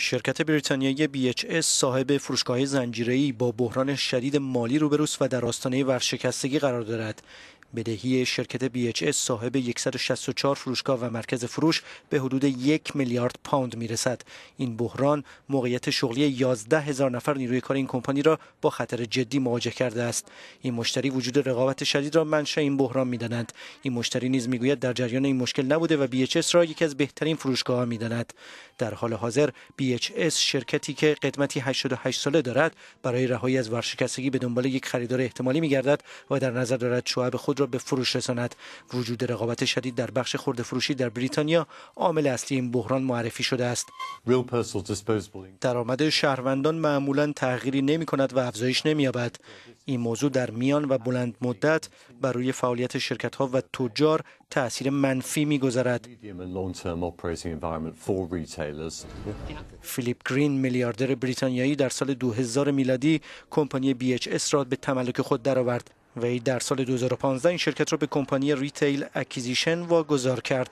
شرکت بریتانیایی BHS صاحب فروشگاه زنجیره‌ای با بحران شدید مالی روبروست و در آستانه ورشکستگی قرار دارد. بدهی شرکت BHS صاحب 164 فروشگاه و مرکز فروش به حدود یک میلیارد پوند میرسد. این بحران موقعیت شغلی 11 هزار نفر نیروی کار این کمپانی را با خطر جدی مواجه کرده است. این مشتری وجود رقابت شدید را منشأ این بحران میدانند. این مشتری نیز میگوید در جریان این مشکل نبوده و اس را یکی از بهترین فروشگاه ها میداند. در حال حاضر BHS شرکتی که قدمتی 88 ساله دارد برای رهایی از ورشکستگی به دنبال یک خریدار احتمالی میگردد و در نظر دارد شعب خود را به فروش رساند وجود رقابت شدید در بخش خرده فروشی در بریتانیا عامل اصلی این بحران معرفی شده است درآمد شهروندان معمولا تغییری نمی کند و افزایش نمییابد این موضوع در میان و بلند مدت بر روی فعالیت شرکت ها و تجار تاثیر منفی می گذارد فیلیپ گرین میلیاردر بریتانیایی در سال 2000 میلادی کمپانی اس را به تملک خود درآورد وی در سال 2015 این شرکت را به کمپانی ریتیل اکیزیشن واگذار کرد